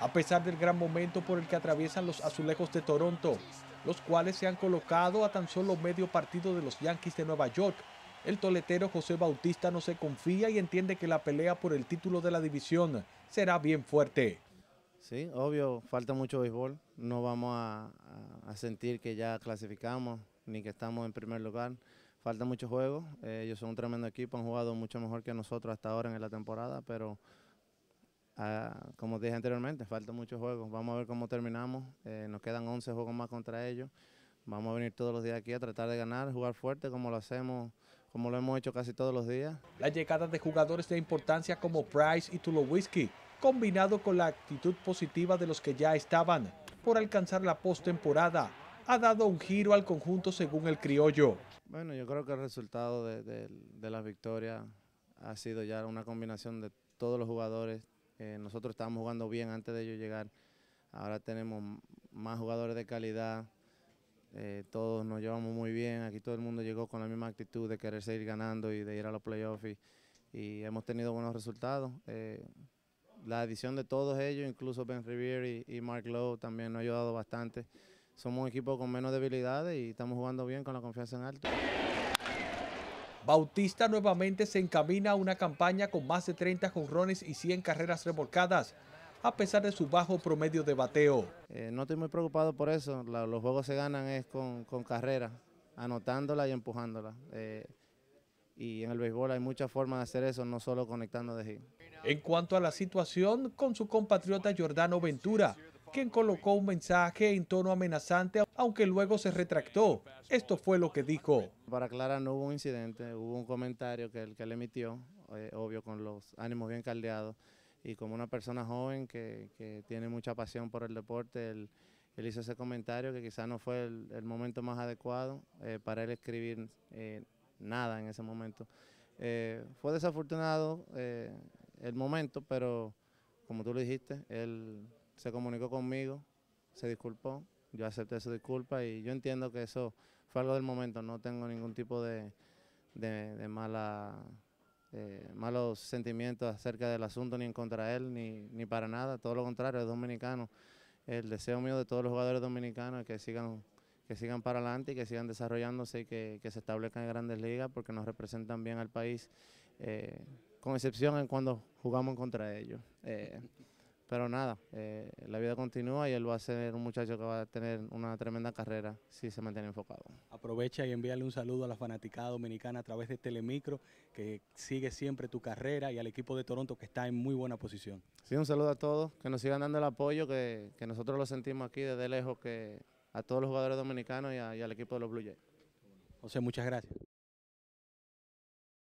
a pesar del gran momento por el que atraviesan los azulejos de Toronto, los cuales se han colocado a tan solo medio partido de los Yankees de Nueva York, el toletero José Bautista no se confía y entiende que la pelea por el título de la división será bien fuerte. Sí, obvio, falta mucho béisbol. No vamos a sentir que ya clasificamos ni que estamos en primer lugar. Falta mucho juego, eh, ellos son un tremendo equipo, han jugado mucho mejor que nosotros hasta ahora en la temporada, pero ah, como dije anteriormente, falta mucho juego. Vamos a ver cómo terminamos, eh, nos quedan 11 juegos más contra ellos. Vamos a venir todos los días aquí a tratar de ganar, jugar fuerte como lo hacemos como lo hemos hecho casi todos los días. La llegada de jugadores de importancia como Price y Tulowitzki, combinado con la actitud positiva de los que ya estaban por alcanzar la postemporada, ha dado un giro al conjunto según el criollo. Bueno, yo creo que el resultado de, de, de la victoria ha sido ya una combinación de todos los jugadores. Eh, nosotros estábamos jugando bien antes de ellos llegar. Ahora tenemos más jugadores de calidad. Eh, todos nos llevamos muy bien. Aquí todo el mundo llegó con la misma actitud de querer seguir ganando y de ir a los playoffs. Y, hemos tenido buenos resultados. Eh, la adición de todos ellos, incluso Ben rivier y, y Mark Lowe, también nos ha ayudado bastante somos un equipo con menos debilidades y estamos jugando bien con la confianza en alto. Bautista nuevamente se encamina a una campaña con más de 30 jonrones y 100 carreras remolcadas, a pesar de su bajo promedio de bateo. Eh, no estoy muy preocupado por eso, los juegos se ganan es con, con carreras, anotándola y empujándola. Eh, y en el béisbol hay muchas formas de hacer eso, no solo conectando de hit. En cuanto a la situación con su compatriota Jordano Ventura, quien colocó un mensaje en tono amenazante, aunque luego se retractó. Esto fue lo que dijo. Para Clara no hubo un incidente, hubo un comentario que él, que él emitió, eh, obvio, con los ánimos bien caldeados. Y como una persona joven que, tiene mucha pasión por el deporte, él, hizo ese comentario que quizás no fue el, momento más adecuado eh, para él escribir eh, nada en ese momento. fue desafortunado el momento, pero como tú lo dijiste, él se comunicó conmigo, se disculpó, yo acepté su disculpa y yo entiendo que eso fue algo del momento, no tengo ningún tipo de, mala, eh, malos sentimientos acerca del asunto, ni en contra de él, ni, ni para nada, todo lo contrario, es dominicano. El deseo mío de todos los jugadores dominicanos es que sigan que sigan para adelante y que sigan desarrollándose y que, se establezcan en grandes ligas porque nos representan bien al país, eh, con excepción en cuando jugamos contra ellos. Eh, pero nada, eh, la vida continúa y él va a ser un muchacho que va a tener una tremenda carrera si se mantiene enfocado. Aprovecha y envíale un saludo a la fanaticada dominicana a través de Telemicro, que sigue siempre tu carrera y al equipo de Toronto que está en muy buena posición. Sí, un saludo a todos, que nos sigan dando el apoyo, que, nosotros lo sentimos aquí desde lejos, que a todos los jugadores dominicanos y al equipo de los Blue Jays. José, muchas gracias.